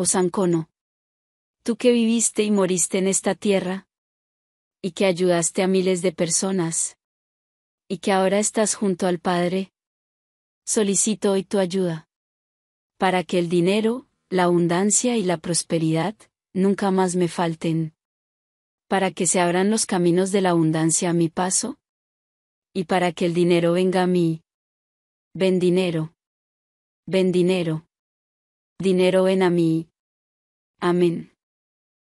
O Tú que viviste y moriste en esta tierra, y que ayudaste a miles de personas, y que ahora estás junto al Padre, solicito hoy tu ayuda, para que el dinero, la abundancia y la prosperidad, nunca más me falten, para que se abran los caminos de la abundancia a mi paso, y para que el dinero venga a mí. Ven dinero. Ven dinero dinero en a mí. Amén.